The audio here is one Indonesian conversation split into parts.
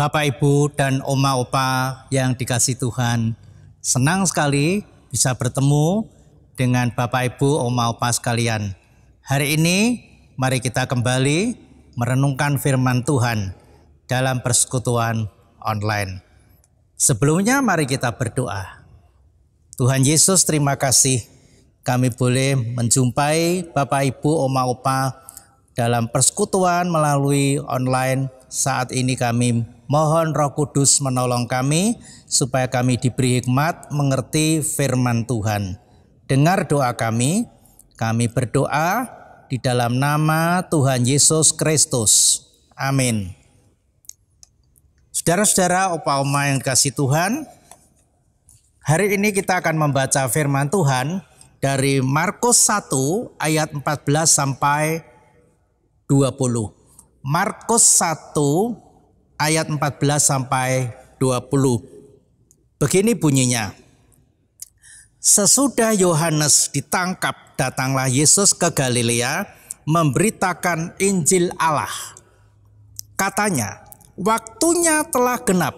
Bapak Ibu dan Oma Opa yang dikasih Tuhan. Senang sekali bisa bertemu dengan Bapak Ibu Oma Opa sekalian. Hari ini mari kita kembali merenungkan firman Tuhan dalam persekutuan online. Sebelumnya mari kita berdoa. Tuhan Yesus terima kasih kami boleh menjumpai Bapak Ibu Oma Opa dalam persekutuan melalui online saat ini kami Mohon Roh Kudus menolong kami supaya kami diberi hikmat mengerti firman Tuhan. Dengar doa kami, kami berdoa di dalam nama Tuhan Yesus Kristus. Amin. Saudara-saudara, opa oma yang kasih Tuhan, hari ini kita akan membaca firman Tuhan dari Markus 1 ayat 14 sampai 20. Markus 1 ayat 14 sampai 20. Begini bunyinya. Sesudah Yohanes ditangkap, datanglah Yesus ke Galilea memberitakan Injil Allah. Katanya, waktunya telah genap.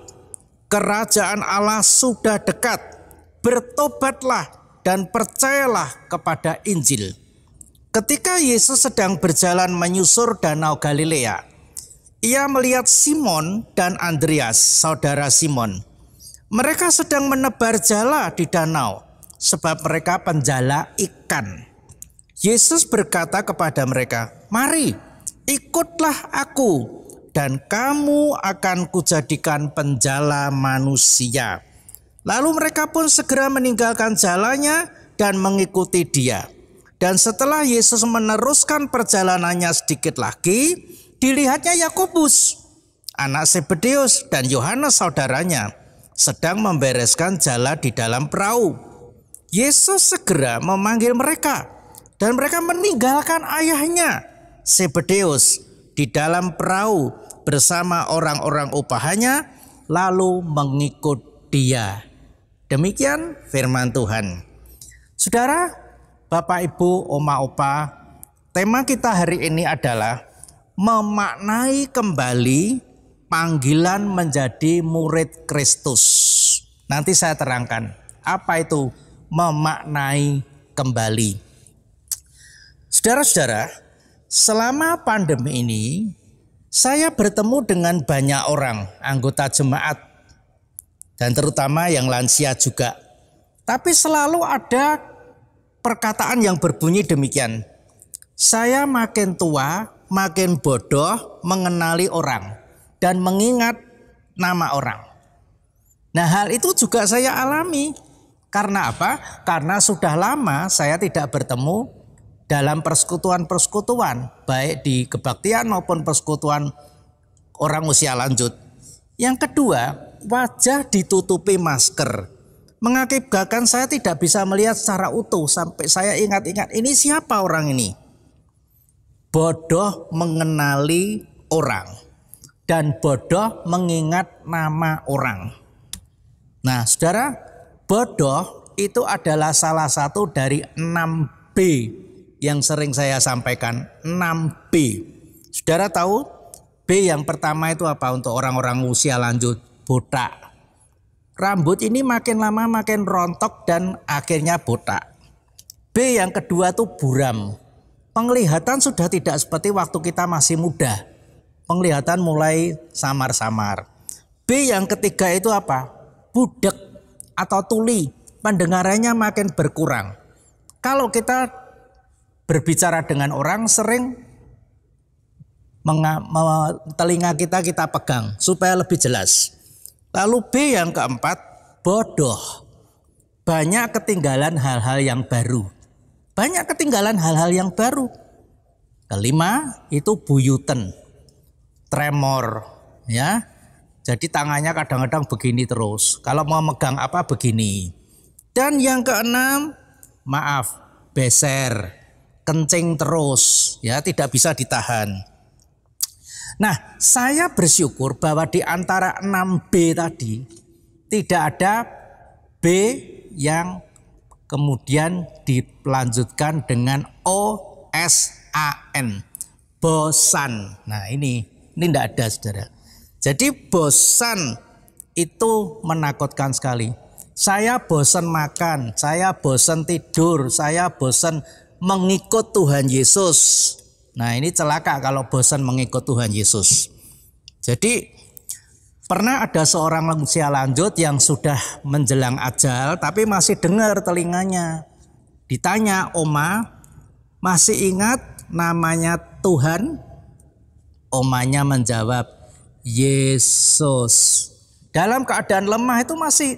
Kerajaan Allah sudah dekat. Bertobatlah dan percayalah kepada Injil. Ketika Yesus sedang berjalan menyusur Danau Galilea, ia melihat Simon dan Andreas, saudara Simon. Mereka sedang menebar jala di danau, sebab mereka penjala ikan. Yesus berkata kepada mereka, "Mari, ikutlah aku, dan kamu akan kujadikan penjala manusia." Lalu mereka pun segera meninggalkan jalannya dan mengikuti Dia. Dan setelah Yesus meneruskan perjalanannya sedikit lagi, Dilihatnya Yakobus, anak Sebedeus dan Yohanes saudaranya sedang membereskan jala di dalam perahu. Yesus segera memanggil mereka dan mereka meninggalkan ayahnya Sebedeus di dalam perahu bersama orang-orang upahannya lalu mengikut dia. Demikian firman Tuhan. Saudara, Bapak Ibu, Oma Opa, tema kita hari ini adalah memaknai kembali panggilan menjadi murid Kristus. Nanti saya terangkan apa itu memaknai kembali. Saudara-saudara, selama pandemi ini saya bertemu dengan banyak orang anggota jemaat dan terutama yang lansia juga. Tapi selalu ada perkataan yang berbunyi demikian. Saya makin tua, makin bodoh mengenali orang dan mengingat nama orang. Nah, hal itu juga saya alami. Karena apa? Karena sudah lama saya tidak bertemu dalam persekutuan-persekutuan, baik di kebaktian maupun persekutuan orang usia lanjut. Yang kedua, wajah ditutupi masker. Mengakibatkan saya tidak bisa melihat secara utuh sampai saya ingat-ingat ini siapa orang ini bodoh mengenali orang dan bodoh mengingat nama orang. Nah, saudara, bodoh itu adalah salah satu dari 6B yang sering saya sampaikan. 6B. Saudara tahu B yang pertama itu apa untuk orang-orang usia lanjut? Botak. Rambut ini makin lama makin rontok dan akhirnya botak. B yang kedua tuh buram. Penglihatan sudah tidak seperti waktu kita masih muda. Penglihatan mulai samar-samar. B yang ketiga itu apa? Budek atau tuli. Pendengarannya makin berkurang. Kalau kita berbicara dengan orang sering telinga kita kita pegang supaya lebih jelas. Lalu B yang keempat, bodoh. Banyak ketinggalan hal-hal yang baru. Banyak ketinggalan hal-hal yang baru. Kelima itu buyutan tremor, ya. Jadi tangannya kadang-kadang begini terus. Kalau mau megang apa begini. Dan yang keenam, maaf, beser, kencing terus, ya tidak bisa ditahan. Nah, saya bersyukur bahwa di antara 6B tadi tidak ada B yang kemudian dilanjutkan dengan O S A N bosan. Nah ini ini tidak ada saudara. Jadi bosan itu menakutkan sekali. Saya bosan makan, saya bosan tidur, saya bosan mengikut Tuhan Yesus. Nah ini celaka kalau bosan mengikut Tuhan Yesus. Jadi Pernah ada seorang lansia lanjut yang sudah menjelang ajal tapi masih dengar telinganya. Ditanya, "Oma, masih ingat namanya Tuhan?" Omanya menjawab, "Yesus." Dalam keadaan lemah itu masih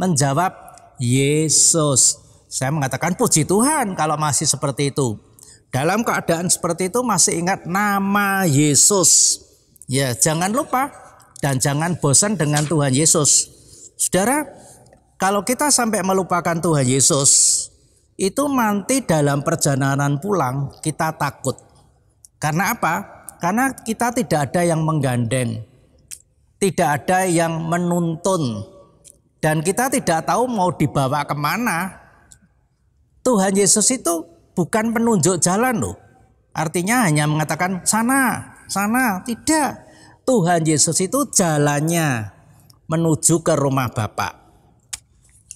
menjawab Yesus. Saya mengatakan puji Tuhan kalau masih seperti itu. Dalam keadaan seperti itu masih ingat nama Yesus. Ya, jangan lupa dan jangan bosan dengan Tuhan Yesus. Saudara, kalau kita sampai melupakan Tuhan Yesus, itu nanti dalam perjalanan pulang kita takut. Karena apa? Karena kita tidak ada yang menggandeng, tidak ada yang menuntun, dan kita tidak tahu mau dibawa kemana. Tuhan Yesus itu bukan penunjuk jalan loh. Artinya hanya mengatakan sana, sana, tidak. Tuhan Yesus itu jalannya menuju ke rumah Bapa.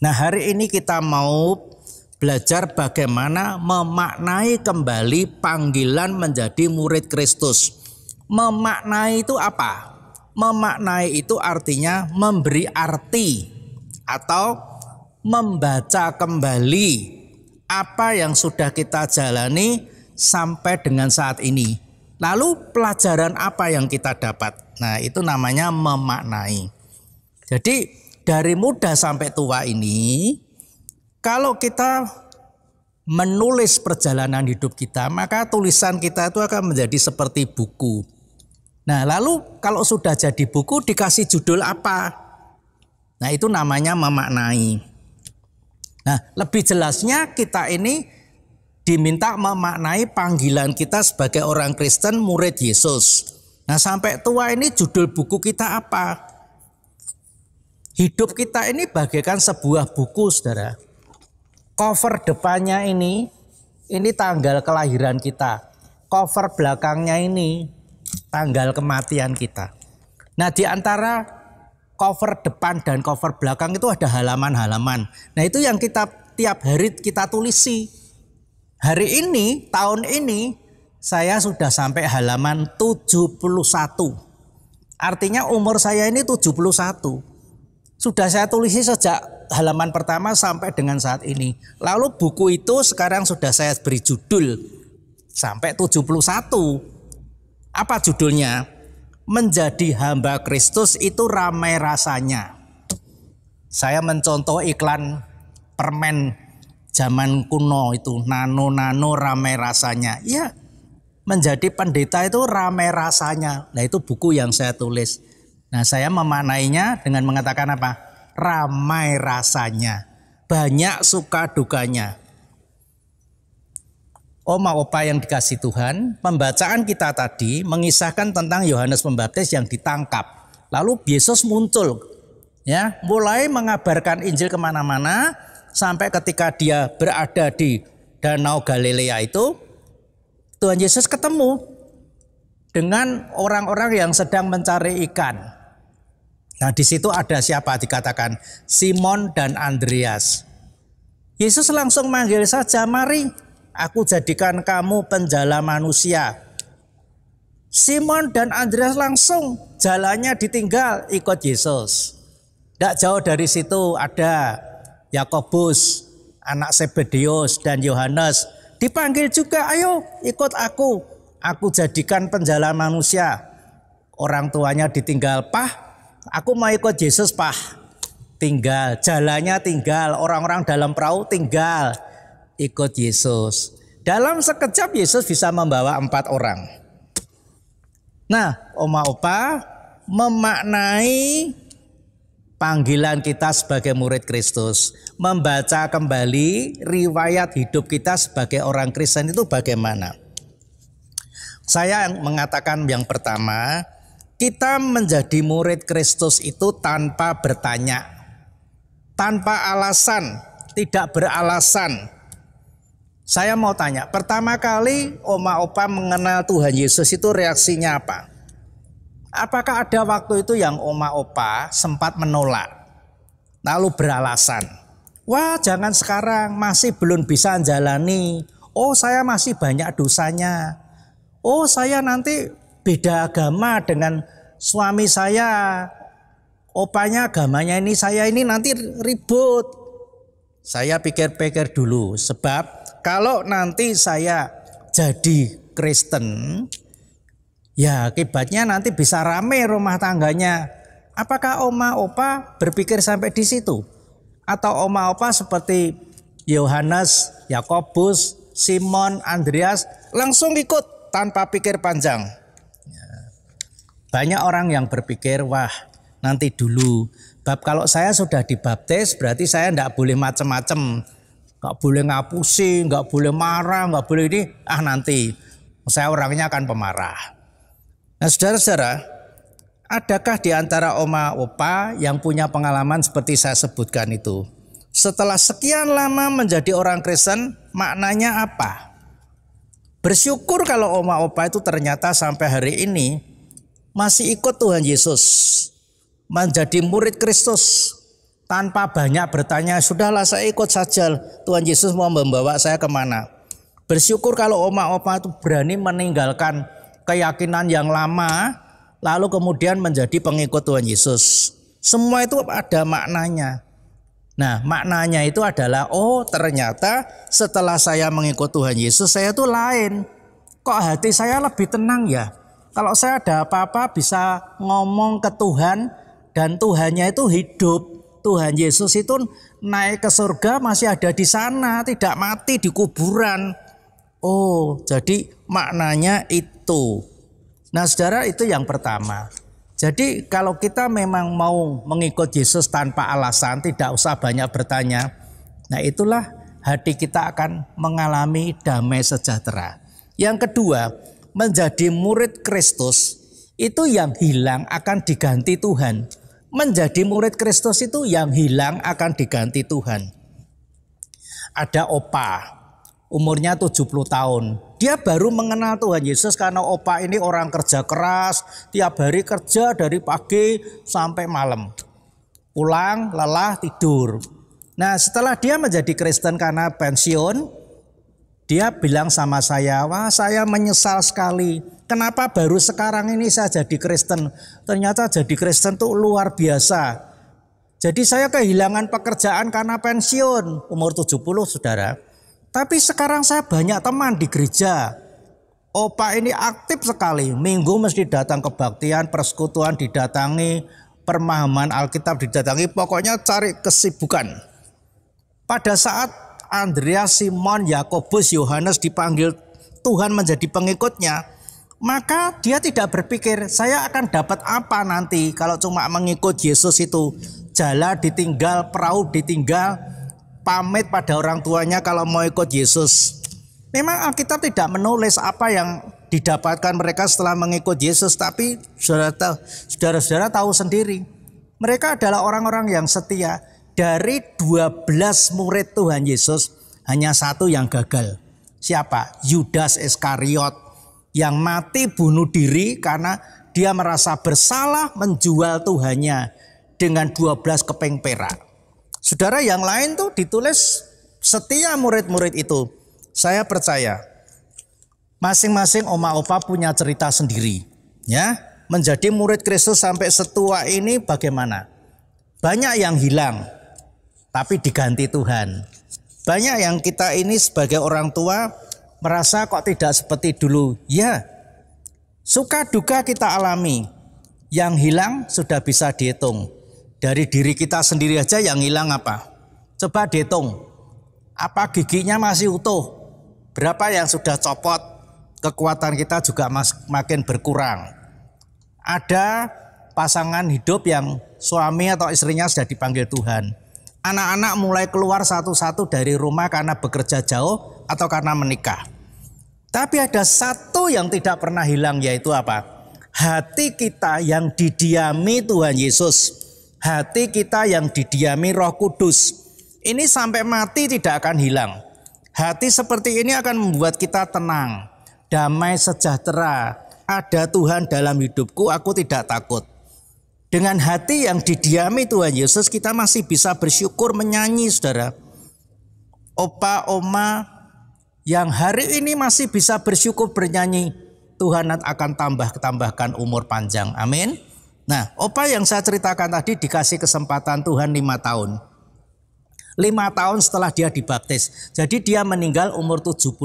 Nah, hari ini kita mau belajar bagaimana memaknai kembali panggilan menjadi murid Kristus. Memaknai itu apa? Memaknai itu artinya memberi arti atau membaca kembali apa yang sudah kita jalani sampai dengan saat ini. Lalu pelajaran apa yang kita dapat? Nah, itu namanya memaknai. Jadi dari muda sampai tua ini kalau kita menulis perjalanan hidup kita, maka tulisan kita itu akan menjadi seperti buku. Nah, lalu kalau sudah jadi buku dikasih judul apa? Nah, itu namanya memaknai. Nah, lebih jelasnya kita ini diminta memaknai panggilan kita sebagai orang Kristen murid Yesus. Nah sampai tua ini judul buku kita apa? Hidup kita ini bagaikan sebuah buku saudara. Cover depannya ini, ini tanggal kelahiran kita. Cover belakangnya ini, tanggal kematian kita. Nah di antara cover depan dan cover belakang itu ada halaman-halaman. Nah itu yang kita tiap hari kita tulisi Hari ini, tahun ini saya sudah sampai halaman 71. Artinya umur saya ini 71. Sudah saya tulisi sejak halaman pertama sampai dengan saat ini. Lalu buku itu sekarang sudah saya beri judul sampai 71. Apa judulnya? Menjadi hamba Kristus itu ramai rasanya. Saya mencontoh iklan permen zaman kuno itu nano-nano rame rasanya. Ya menjadi pendeta itu rame rasanya. Nah itu buku yang saya tulis. Nah saya memanainya dengan mengatakan apa? Ramai rasanya. Banyak suka dukanya. Oma opa yang dikasih Tuhan, pembacaan kita tadi mengisahkan tentang Yohanes Pembaptis yang ditangkap. Lalu Yesus muncul, ya mulai mengabarkan Injil kemana-mana, sampai ketika dia berada di Danau Galilea itu Tuhan Yesus ketemu dengan orang-orang yang sedang mencari ikan. Nah, di situ ada siapa dikatakan Simon dan Andreas. Yesus langsung manggil saja, "Mari, aku jadikan kamu penjala manusia." Simon dan Andreas langsung jalannya ditinggal ikut Yesus. Tidak jauh dari situ ada Yakobus, anak Sebedius dan Yohanes dipanggil juga, ayo ikut aku. Aku jadikan penjala manusia. Orang tuanya ditinggal, pah, aku mau ikut Yesus, pah. Tinggal, jalannya tinggal, orang-orang dalam perahu tinggal. Ikut Yesus. Dalam sekejap Yesus bisa membawa empat orang. Nah, Oma Opa memaknai panggilan kita sebagai murid Kristus, membaca kembali riwayat hidup kita sebagai orang Kristen itu bagaimana? Saya mengatakan yang pertama, kita menjadi murid Kristus itu tanpa bertanya, tanpa alasan, tidak beralasan. Saya mau tanya, pertama kali oma opa mengenal Tuhan Yesus itu reaksinya apa? Apakah ada waktu itu yang oma opa sempat menolak? Lalu beralasan, wah jangan sekarang masih belum bisa jalani. Oh saya masih banyak dosanya. Oh saya nanti beda agama dengan suami saya. Opanya agamanya ini saya ini nanti ribut. Saya pikir-pikir dulu sebab kalau nanti saya jadi Kristen Ya akibatnya nanti bisa rame rumah tangganya. Apakah oma opa berpikir sampai di situ? Atau oma opa seperti Yohanes, Yakobus, Simon, Andreas langsung ikut tanpa pikir panjang. Ya. Banyak orang yang berpikir, wah nanti dulu. Bab kalau saya sudah dibaptis berarti saya tidak boleh macam-macam. Nggak boleh ngapusi, nggak boleh marah, nggak boleh ini. Ah nanti saya orangnya akan pemarah. Nah, saudara-saudara, adakah di antara oma opa yang punya pengalaman seperti saya sebutkan itu? Setelah sekian lama menjadi orang Kristen, maknanya apa? Bersyukur kalau oma opa itu ternyata sampai hari ini masih ikut Tuhan Yesus, menjadi murid Kristus tanpa banyak bertanya, sudahlah saya ikut saja Tuhan Yesus mau membawa saya kemana. Bersyukur kalau oma opa itu berani meninggalkan keyakinan yang lama lalu kemudian menjadi pengikut Tuhan Yesus. Semua itu ada maknanya. Nah, maknanya itu adalah oh ternyata setelah saya mengikut Tuhan Yesus saya itu lain. Kok hati saya lebih tenang ya? Kalau saya ada apa-apa bisa ngomong ke Tuhan dan Tuhannya itu hidup. Tuhan Yesus itu naik ke surga masih ada di sana, tidak mati di kuburan. Oh, jadi maknanya itu itu. Nah, saudara, itu yang pertama. Jadi, kalau kita memang mau mengikut Yesus tanpa alasan, tidak usah banyak bertanya. Nah, itulah hati kita akan mengalami damai sejahtera. Yang kedua, menjadi murid Kristus itu yang hilang akan diganti Tuhan. Menjadi murid Kristus itu yang hilang akan diganti Tuhan. Ada opa, umurnya 70 tahun. Dia baru mengenal Tuhan Yesus karena opa ini orang kerja keras, tiap hari kerja dari pagi sampai malam. Pulang, lelah, tidur. Nah setelah dia menjadi Kristen karena pensiun, dia bilang sama saya, wah saya menyesal sekali. Kenapa baru sekarang ini saya jadi Kristen? Ternyata jadi Kristen tuh luar biasa. Jadi saya kehilangan pekerjaan karena pensiun umur 70 saudara. Tapi sekarang saya banyak teman di gereja. Opa ini aktif sekali. Minggu mesti datang kebaktian, persekutuan didatangi, permahaman Alkitab didatangi. Pokoknya cari kesibukan. Pada saat Andreas, Simon, Yakobus, Yohanes dipanggil Tuhan menjadi pengikutnya, maka dia tidak berpikir saya akan dapat apa nanti kalau cuma mengikut Yesus itu. Jala ditinggal, perahu ditinggal, pamit pada orang tuanya kalau mau ikut Yesus. Memang Alkitab tidak menulis apa yang didapatkan mereka setelah mengikut Yesus, tapi saudara-saudara tahu sendiri. Mereka adalah orang-orang yang setia. Dari 12 murid Tuhan Yesus, hanya satu yang gagal. Siapa? Yudas Iskariot yang mati bunuh diri karena dia merasa bersalah menjual Tuhannya dengan 12 keping perak. Saudara yang lain tuh ditulis setia murid-murid itu. Saya percaya masing-masing oma opa punya cerita sendiri, ya. Menjadi murid Kristus sampai setua ini bagaimana? Banyak yang hilang tapi diganti Tuhan. Banyak yang kita ini sebagai orang tua merasa kok tidak seperti dulu. Ya. Suka duka kita alami. Yang hilang sudah bisa dihitung dari diri kita sendiri aja yang hilang apa? Coba dihitung. Apa giginya masih utuh? Berapa yang sudah copot? Kekuatan kita juga makin berkurang. Ada pasangan hidup yang suami atau istrinya sudah dipanggil Tuhan. Anak-anak mulai keluar satu-satu dari rumah karena bekerja jauh atau karena menikah. Tapi ada satu yang tidak pernah hilang yaitu apa? Hati kita yang didiami Tuhan Yesus hati kita yang didiami Roh Kudus. Ini sampai mati tidak akan hilang. Hati seperti ini akan membuat kita tenang, damai, sejahtera. Ada Tuhan dalam hidupku, aku tidak takut. Dengan hati yang didiami Tuhan Yesus, kita masih bisa bersyukur menyanyi, saudara. Opa, oma, yang hari ini masih bisa bersyukur bernyanyi, Tuhan akan tambah-tambahkan umur panjang. Amin. Nah, opa yang saya ceritakan tadi dikasih kesempatan Tuhan lima tahun. Lima tahun setelah dia dibaptis. Jadi dia meninggal umur 75.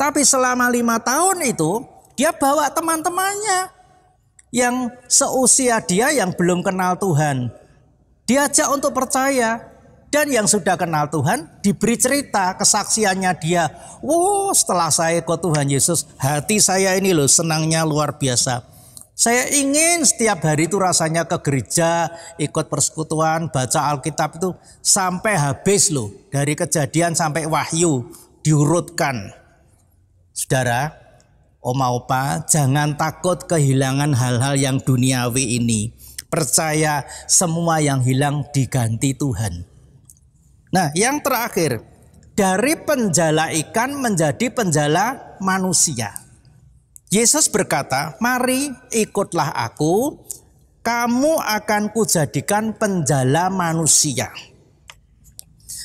Tapi selama lima tahun itu dia bawa teman-temannya yang seusia dia yang belum kenal Tuhan. Diajak untuk percaya. Dan yang sudah kenal Tuhan diberi cerita kesaksiannya dia. Wow setelah saya ikut Tuhan Yesus hati saya ini loh senangnya luar biasa saya ingin setiap hari itu rasanya ke gereja, ikut persekutuan, baca Alkitab itu sampai habis loh. Dari kejadian sampai wahyu diurutkan. Saudara, oma opa, jangan takut kehilangan hal-hal yang duniawi ini. Percaya semua yang hilang diganti Tuhan. Nah yang terakhir, dari penjala ikan menjadi penjala manusia. Yesus berkata, "Mari ikutlah aku, kamu akan kujadikan penjala manusia."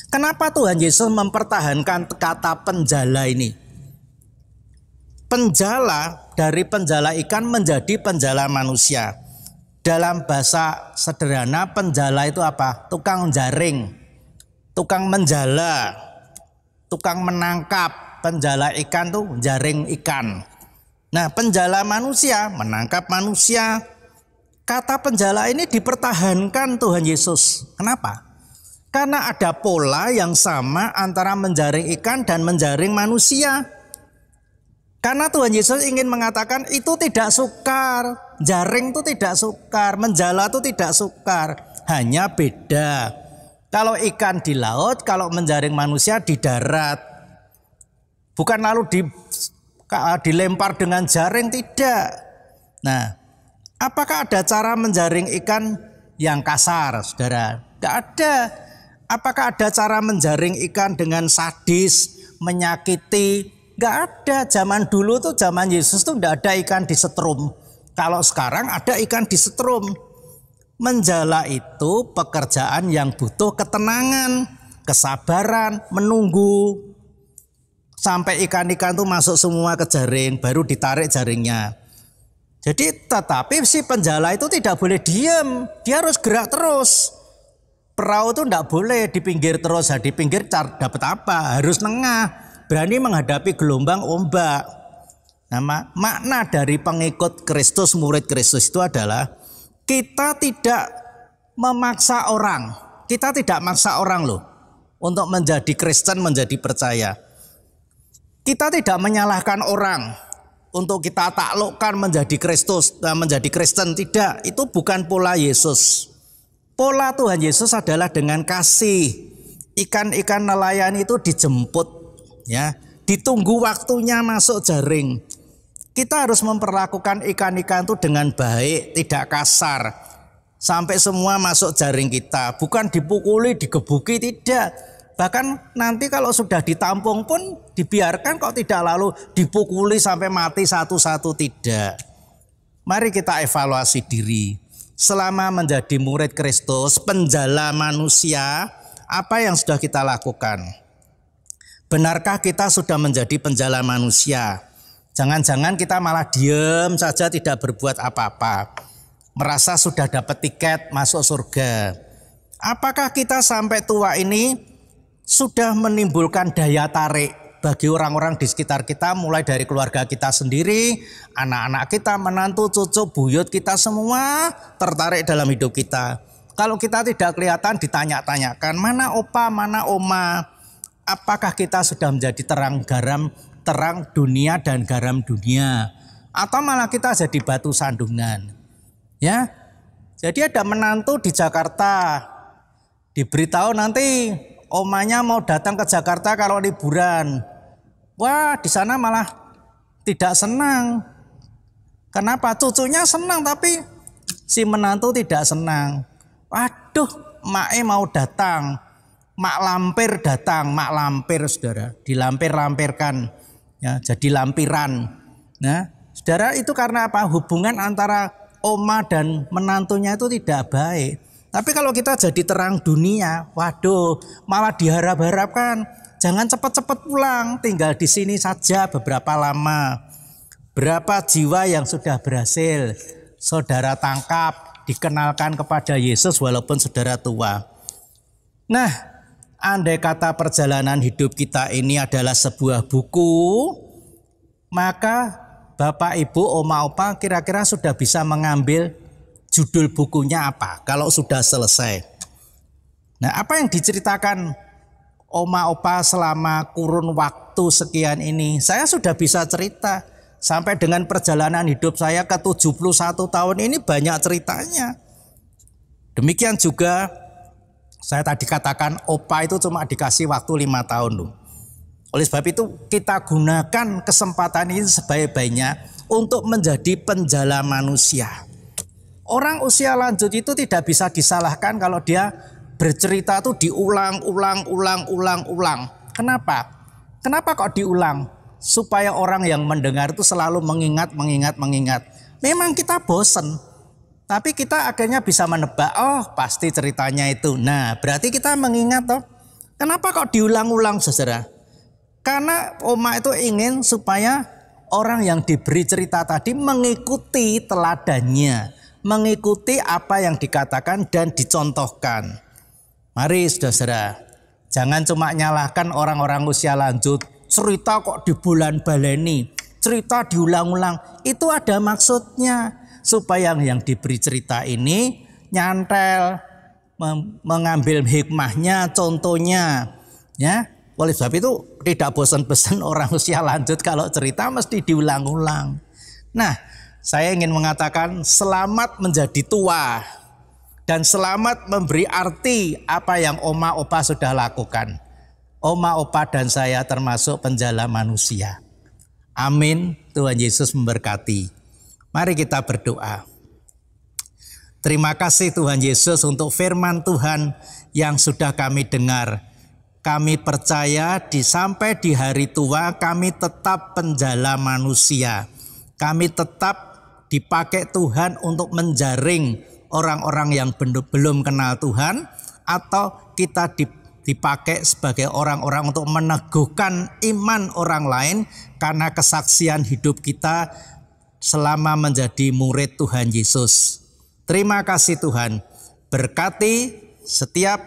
Kenapa Tuhan Yesus mempertahankan kata penjala ini? Penjala dari penjala ikan menjadi penjala manusia. Dalam bahasa sederhana penjala itu apa? Tukang jaring, tukang menjala, tukang menangkap. Penjala ikan tuh jaring ikan. Nah, penjala manusia menangkap manusia. Kata penjala ini dipertahankan Tuhan Yesus. Kenapa? Karena ada pola yang sama antara menjaring ikan dan menjaring manusia. Karena Tuhan Yesus ingin mengatakan itu tidak sukar, jaring itu tidak sukar, menjala itu tidak sukar, hanya beda. Kalau ikan di laut, kalau menjaring manusia di darat. Bukan lalu di dilempar dengan jaring tidak. Nah, apakah ada cara menjaring ikan yang kasar, saudara? Tidak ada. Apakah ada cara menjaring ikan dengan sadis, menyakiti? Tidak ada. Zaman dulu tuh zaman Yesus tuh tidak ada ikan di setrum. Kalau sekarang ada ikan di setrum. Menjala itu pekerjaan yang butuh ketenangan, kesabaran, menunggu, sampai ikan-ikan tuh masuk semua ke jaring, baru ditarik jaringnya. Jadi tetapi si penjala itu tidak boleh diem dia harus gerak terus. Perahu itu tidak boleh di pinggir terus, ya. di pinggir dapat apa? Harus nengah, berani menghadapi gelombang ombak. Nama makna dari pengikut Kristus, murid Kristus itu adalah kita tidak memaksa orang, kita tidak maksa orang loh untuk menjadi Kristen, menjadi percaya kita tidak menyalahkan orang untuk kita taklukkan menjadi Kristus, eh, menjadi Kristen tidak. Itu bukan pola Yesus. Pola Tuhan Yesus adalah dengan kasih. Ikan-ikan nelayan itu dijemput ya, ditunggu waktunya masuk jaring. Kita harus memperlakukan ikan-ikan itu dengan baik, tidak kasar. Sampai semua masuk jaring kita, bukan dipukuli, digebuki tidak Bahkan nanti kalau sudah ditampung pun dibiarkan kok tidak lalu dipukuli sampai mati satu-satu tidak. Mari kita evaluasi diri. Selama menjadi murid Kristus, penjala manusia, apa yang sudah kita lakukan? Benarkah kita sudah menjadi penjala manusia? Jangan-jangan kita malah diem saja tidak berbuat apa-apa. Merasa sudah dapat tiket masuk surga. Apakah kita sampai tua ini sudah menimbulkan daya tarik bagi orang-orang di sekitar kita mulai dari keluarga kita sendiri, anak-anak kita, menantu, cucu, buyut kita semua tertarik dalam hidup kita. Kalau kita tidak kelihatan ditanya-tanyakan mana opa, mana oma, apakah kita sudah menjadi terang garam terang dunia dan garam dunia atau malah kita jadi batu sandungan. Ya. Jadi ada menantu di Jakarta diberitahu nanti omanya mau datang ke Jakarta kalau liburan. Wah, di sana malah tidak senang. Kenapa? Cucunya senang tapi si menantu tidak senang. Waduh, mae mau datang. Mak lampir datang, mak lampir saudara, dilampir-lampirkan. Ya, jadi lampiran. Nah, saudara itu karena apa? Hubungan antara oma dan menantunya itu tidak baik. Tapi kalau kita jadi terang dunia, waduh, malah diharap-harapkan. Jangan cepat-cepat pulang, tinggal di sini saja beberapa lama. Berapa jiwa yang sudah berhasil saudara tangkap, dikenalkan kepada Yesus walaupun saudara tua. Nah, andai kata perjalanan hidup kita ini adalah sebuah buku, maka Bapak, Ibu, Oma, Opa kira-kira sudah bisa mengambil judul bukunya apa kalau sudah selesai. Nah, apa yang diceritakan Oma Opa selama kurun waktu sekian ini? Saya sudah bisa cerita sampai dengan perjalanan hidup saya ke 71 tahun ini banyak ceritanya. Demikian juga saya tadi katakan Opa itu cuma dikasih waktu lima tahun loh. Oleh sebab itu kita gunakan kesempatan ini sebaik-baiknya untuk menjadi penjala manusia. Orang usia lanjut itu tidak bisa disalahkan kalau dia bercerita tuh diulang, ulang, ulang, ulang, ulang. Kenapa? Kenapa kok diulang? Supaya orang yang mendengar itu selalu mengingat, mengingat, mengingat. Memang kita bosen, tapi kita akhirnya bisa menebak, oh pasti ceritanya itu. Nah, berarti kita mengingat toh. Kenapa kok diulang-ulang, saudara? Karena oma itu ingin supaya orang yang diberi cerita tadi mengikuti teladannya mengikuti apa yang dikatakan dan dicontohkan. Mari saudara-saudara, jangan cuma nyalahkan orang-orang usia lanjut. Cerita kok di bulan baleni, cerita diulang-ulang. Itu ada maksudnya supaya yang diberi cerita ini nyantel, mengambil hikmahnya, contohnya, ya. Oleh sebab itu tidak bosan-bosan orang usia lanjut kalau cerita mesti diulang-ulang. Nah, saya ingin mengatakan selamat menjadi tua dan selamat memberi arti apa yang oma opa sudah lakukan. Oma opa dan saya termasuk penjala manusia. Amin. Tuhan Yesus memberkati. Mari kita berdoa. Terima kasih Tuhan Yesus untuk firman Tuhan yang sudah kami dengar. Kami percaya di sampai di hari tua kami tetap penjala manusia. Kami tetap dipakai Tuhan untuk menjaring orang-orang yang belum kenal Tuhan atau kita dipakai sebagai orang-orang untuk meneguhkan iman orang lain karena kesaksian hidup kita selama menjadi murid Tuhan Yesus. Terima kasih Tuhan. Berkati setiap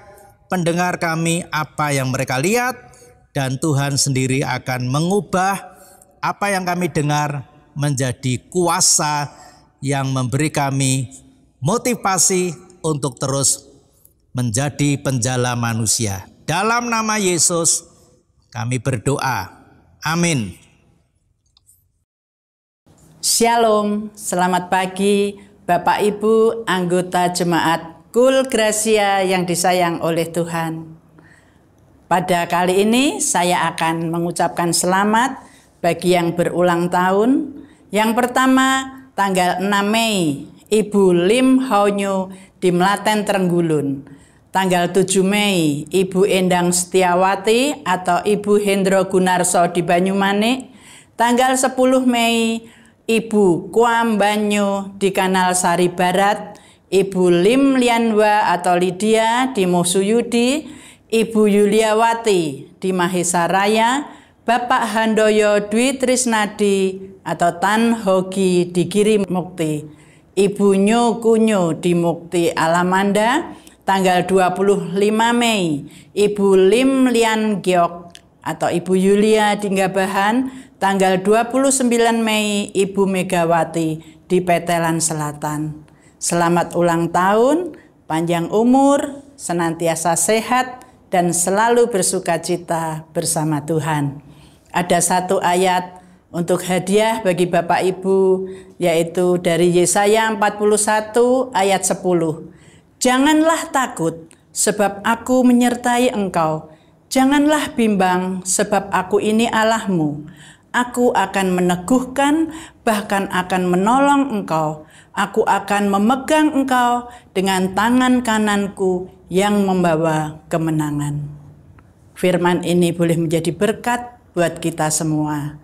pendengar kami apa yang mereka lihat dan Tuhan sendiri akan mengubah apa yang kami dengar menjadi kuasa yang memberi kami motivasi untuk terus menjadi penjala manusia. Dalam nama Yesus kami berdoa. Amin. Shalom, selamat pagi Bapak Ibu anggota jemaat Kul Gracia yang disayang oleh Tuhan. Pada kali ini saya akan mengucapkan selamat bagi yang berulang tahun, yang pertama, tanggal 6 Mei, Ibu Lim Haunyu di Melaten Trenggulun. Tanggal 7 Mei, Ibu Endang Setiawati atau Ibu Hendro Gunarso di Banyumanik. Tanggal 10 Mei, Ibu Kuam Banyu di Kanal Sari Barat. Ibu Lim Lianwa atau Lydia di Mosuyudi, Ibu Yuliawati di Mahesaraya, Bapak Handoyo Dwi Trisnadi atau Tan Hoki Kiri Mukti, Ibu Nyo Kunyo di Mukti Alamanda, tanggal 25 Mei, Ibu Lim Lian Giok atau Ibu Yulia Dinggabahan, tanggal 29 Mei, Ibu Megawati di Petelan Selatan. Selamat ulang tahun, panjang umur, senantiasa sehat, dan selalu bersuka cita bersama Tuhan. Ada satu ayat untuk hadiah bagi Bapak Ibu yaitu dari Yesaya 41 ayat 10. Janganlah takut sebab aku menyertai engkau. Janganlah bimbang sebab aku ini Allahmu. Aku akan meneguhkan bahkan akan menolong engkau. Aku akan memegang engkau dengan tangan kananku yang membawa kemenangan. Firman ini boleh menjadi berkat buat kita semua.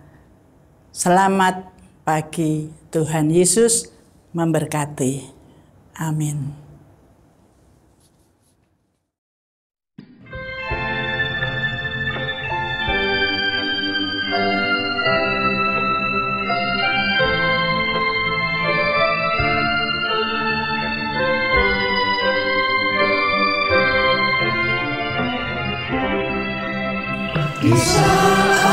Selamat pagi. Tuhan Yesus memberkati. Amin. saat